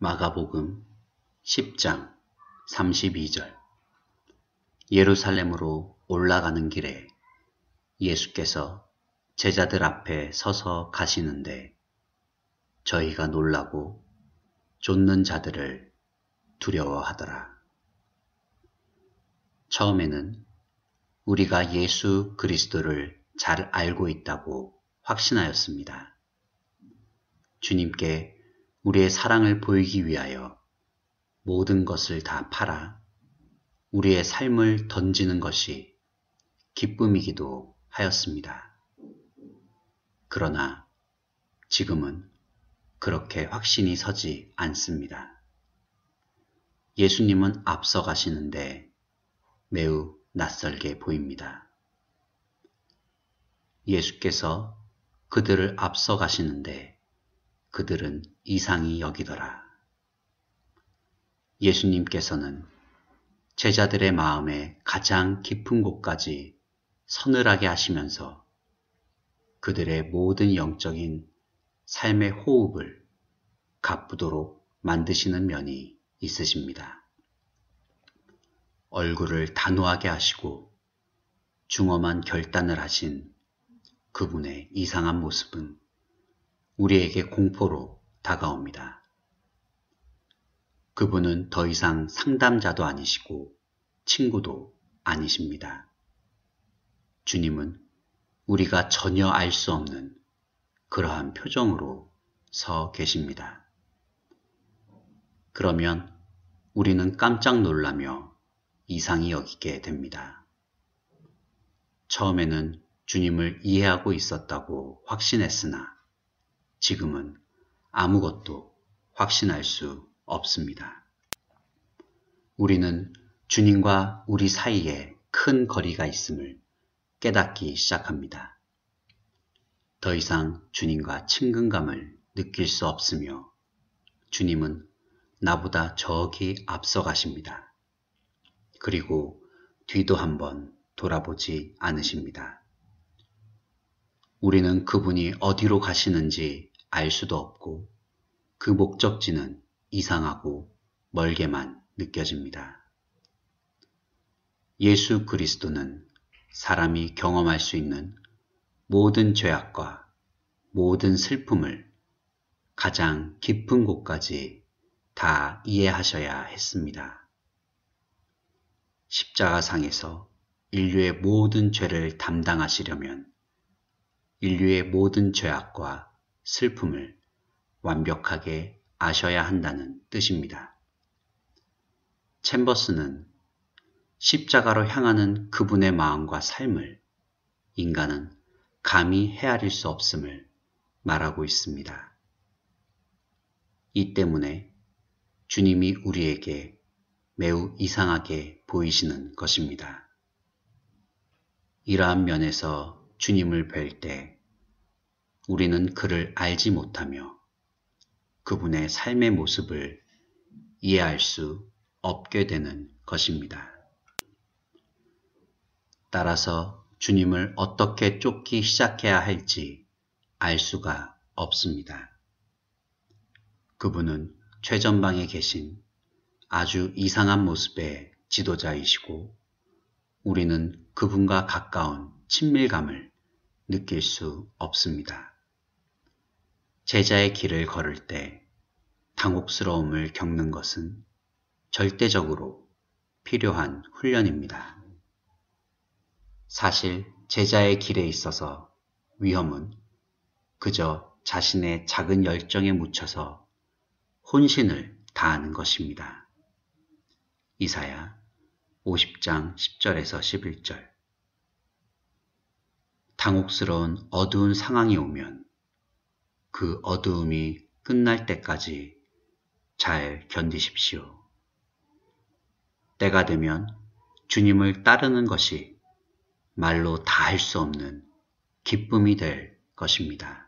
마가복음 10장 32절 예루살렘으로 올라가는 길에 예수께서 제자들 앞에 서서 가시는데 저희가 놀라고 쫓는 자들을 두려워하더라. 처음에는 우리가 예수 그리스도를 잘 알고 있다고 확신하였습니다. 주님께 우리의 사랑을 보이기 위하여 모든 것을 다 팔아 우리의 삶을 던지는 것이 기쁨이기도 하였습니다. 그러나 지금은 그렇게 확신이 서지 않습니다. 예수님은 앞서 가시는데 매우 낯설게 보입니다. 예수께서 그들을 앞서 가시는데 그들은 이상히 여기더라. 예수님께서는 제자들의 마음의 가장 깊은 곳까지 서늘하게 하시면서 그들의 모든 영적인 삶의 호흡을 가쁘도록 만드시는 면이 있으십니다. 얼굴을 단호하게 하시고 중엄한 결단을 하신 그분의 이상한 모습은 우리에게 공포로 다가옵니다. 그분은 더 이상 상담자도 아니시고 친구도 아니십니다. 주님은 우리가 전혀 알 수 없는 그러한 표정으로 서 계십니다. 그러면 우리는 깜짝 놀라며 이상이 여기게 됩니다. 처음에는 주님을 이해하고 있었다고 확신했으나 지금은 아무것도 확신할 수 없습니다. 우리는 주님과 우리 사이에 큰 거리가 있음을 깨닫기 시작합니다. 더 이상 주님과 친근감을 느낄 수 없으며 주님은 나보다 저기 앞서 가십니다. 그리고 뒤도 한번 돌아보지 않으십니다. 우리는 그분이 어디로 가시는지 알 수도 없고 그 목적지는 이상하고 멀게만 느껴집니다. 예수 그리스도는 사람이 경험할 수 있는 모든 죄악과 모든 슬픔을 가장 깊은 곳까지 다 이해하셔야 했습니다. 십자가상에서 인류의 모든 죄를 담당하시려면 인류의 모든 죄악과 슬픔을 완벽하게 아셔야 한다는 뜻입니다. 챔버스는 십자가로 향하는 그분의 마음과 삶을 인간은 감히 헤아릴 수 없음을 말하고 있습니다. 이 때문에 주님이 우리에게 매우 이상하게 보이시는 것입니다. 이러한 면에서 주님을 뵐때 우리는 그를 알지 못하며 그분의 삶의 모습을 이해할 수 없게 되는 것입니다. 따라서 주님을 어떻게 쫓기 시작해야 할지 알 수가 없습니다. 그분은 최전방에 계신 아주 이상한 모습의 지도자이시고 우리는 그분과 가까운 친밀감을 느낄 수 없습니다. 제자의 길을 걸을 때 당혹스러움을 겪는 것은 절대적으로 필요한 훈련입니다. 사실 제자의 길에 있어서 위험은 그저 자신의 작은 열정에 묻혀서 혼신을 다하는 것입니다. 이사야 50장 10절에서 11절 당혹스러운 어두운 상황이 오면 그 어두움이 끝날 때까지 잘 견디십시오. 때가 되면 주님을 따르는 것이 말로 다 할 수 없는 기쁨이 될 것입니다.